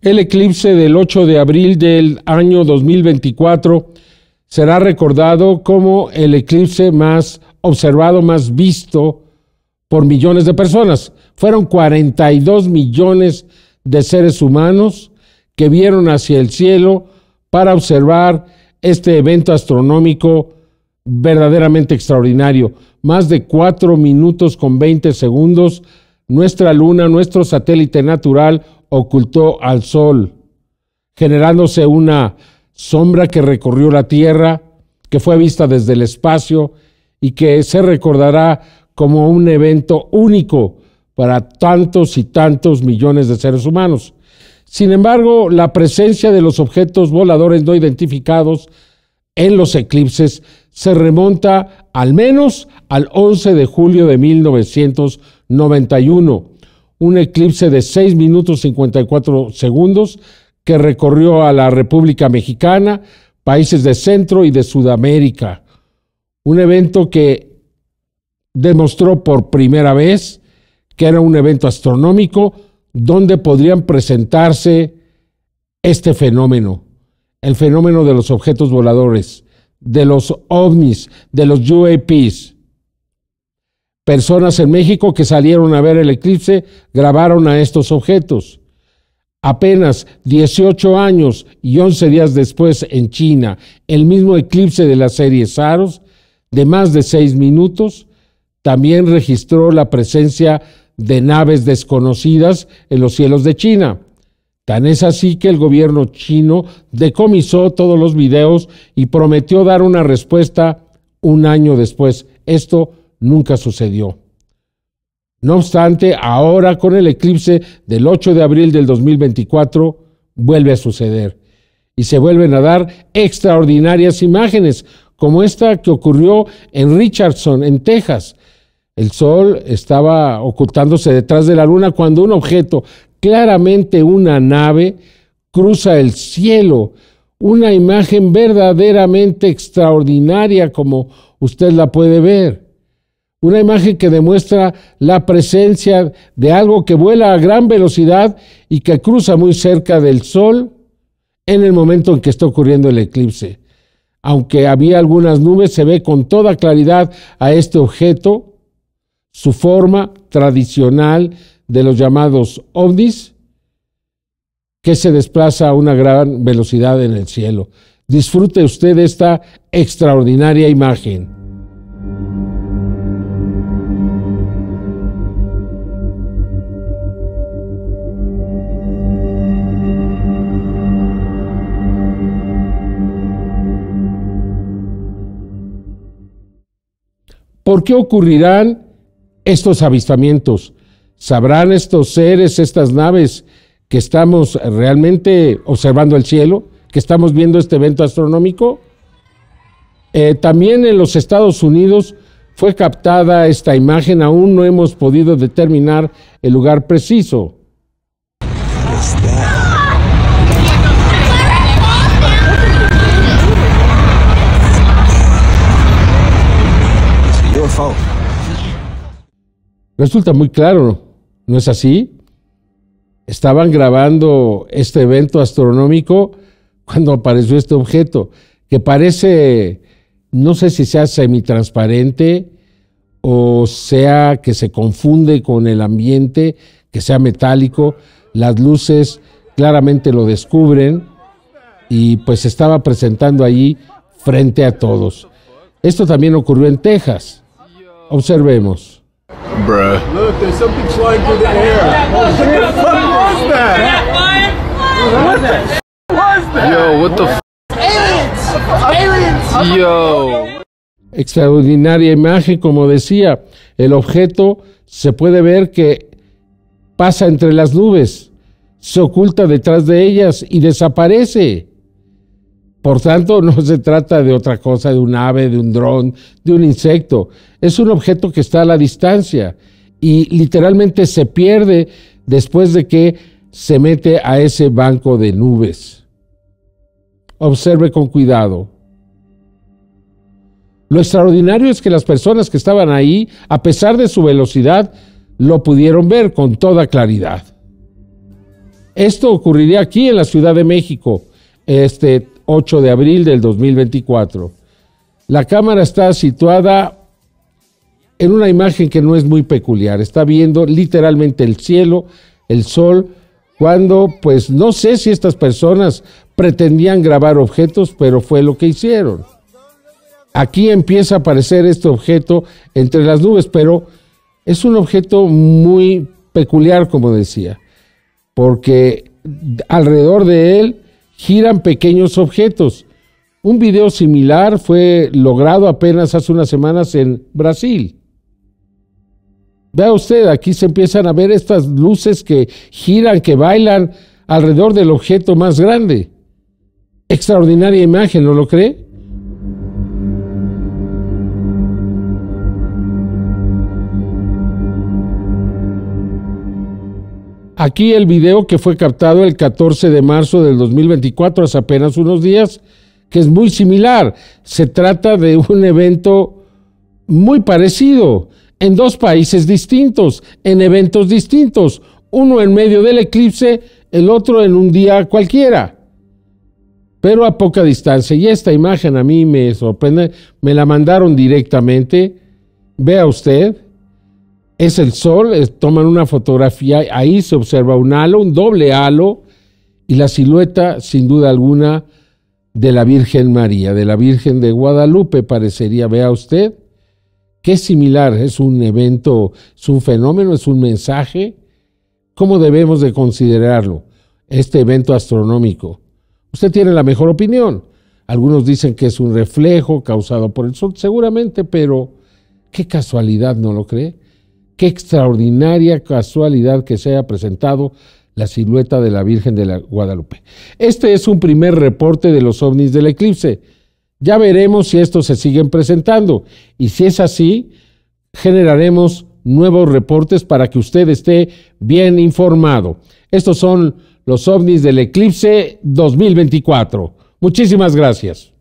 El eclipse del 8 de abril del año 2024 será recordado como el eclipse más observado, más visto por millones de personas. Fueron 42 millones de seres humanos que vieron hacia el cielo para observar este evento astronómico verdaderamente extraordinario. Más de 4 minutos con 20 segundos, nuestra luna, nuestro satélite natural, ocultó al sol, generándose una sombra que recorrió la tierra, que fue vista desde el espacio y que se recordará como un evento único para tantos y tantos millones de seres humanos. Sin embargo, la presencia de los objetos voladores no identificados en los eclipses se remonta al menos al 11 de julio de 1991, un eclipse de 6 minutos 54 segundos que recorrió a la República Mexicana, países de Centro y de Sudamérica. Un evento que demostró por primera vez que era un evento astronómico donde podrían presentarse este fenómeno, el fenómeno de los objetos voladores, de los ovnis, de los UAPs. Personas en México que salieron a ver el eclipse grabaron a estos objetos. Apenas 18 años y 11 días después en China, el mismo eclipse de la serie Saros, de más de 6 minutos, también registró la presencia de naves desconocidas en los cielos de China. Tan es así que el gobierno chino decomisó todos los videos y prometió dar una respuesta un año después. Esto nunca sucedió. No obstante, ahora con el eclipse del 8 de abril del 2024 vuelve a suceder y se vuelven a dar extraordinarias imágenes como esta que ocurrió en Richardson, en Texas. El sol estaba ocultándose detrás de la luna cuando un objeto, claramente una nave, cruza el cielo. Una imagen verdaderamente extraordinaria como usted la puede ver una imagen que demuestra la presencia de algo que vuela a gran velocidad y que cruza muy cerca del Sol en el momento en que está ocurriendo el eclipse. Aunque había algunas nubes, se ve con toda claridad a este objeto, su forma tradicional de los llamados ovnis, que se desplaza a una gran velocidad en el cielo. Disfrute usted esta extraordinaria imagen. ¿Por qué ocurrirán estos avistamientos? ¿Sabrán estos seres, estas naves, que estamos realmente observando el cielo, que estamos viendo este evento astronómico? Eh, también en los Estados Unidos fue captada esta imagen, aún no hemos podido determinar el lugar preciso. Resulta muy claro, ¿no es así? Estaban grabando este evento astronómico cuando apareció este objeto, que parece, no sé si sea semitransparente o sea que se confunde con el ambiente, que sea metálico, las luces claramente lo descubren y pues se estaba presentando allí frente a todos. Esto también ocurrió en Texas. Observemos. Extraordinaria imagen, como decía, el objeto se puede ver que pasa entre las nubes, se oculta detrás de ellas y desaparece. Por tanto, no se trata de otra cosa, de un ave, de un dron, de un insecto. Es un objeto que está a la distancia y literalmente se pierde después de que se mete a ese banco de nubes. Observe con cuidado. Lo extraordinario es que las personas que estaban ahí, a pesar de su velocidad, lo pudieron ver con toda claridad. Esto ocurriría aquí en la Ciudad de México. Este, 8 de abril del 2024. La cámara está situada en una imagen que no es muy peculiar. Está viendo literalmente el cielo, el sol, cuando pues no sé si estas personas pretendían grabar objetos, pero fue lo que hicieron. Aquí empieza a aparecer este objeto entre las nubes, pero es un objeto muy peculiar, como decía, porque alrededor de él giran pequeños objetos. Un video similar fue logrado apenas hace unas semanas en Brasil. Vea usted, aquí se empiezan a ver estas luces que giran, que bailan alrededor del objeto más grande. Extraordinaria imagen, ¿no lo cree? Aquí el video que fue captado el 14 de marzo del 2024, hace apenas unos días, que es muy similar. Se trata de un evento muy parecido, en dos países distintos, en eventos distintos, uno en medio del eclipse, el otro en un día cualquiera, pero a poca distancia. Y esta imagen a mí me sorprende, me la mandaron directamente. Vea usted es el sol, eh, toman una fotografía, ahí se observa un halo, un doble halo, y la silueta, sin duda alguna, de la Virgen María, de la Virgen de Guadalupe, parecería, vea usted, qué similar, es un evento, es un fenómeno, es un mensaje, ¿cómo debemos de considerarlo, este evento astronómico? Usted tiene la mejor opinión. Algunos dicen que es un reflejo causado por el sol, seguramente, pero qué casualidad, ¿no lo cree? qué extraordinaria casualidad que se haya presentado la silueta de la Virgen de la Guadalupe. Este es un primer reporte de los ovnis del eclipse. Ya veremos si estos se siguen presentando y si es así, generaremos nuevos reportes para que usted esté bien informado. Estos son los ovnis del eclipse 2024. Muchísimas gracias.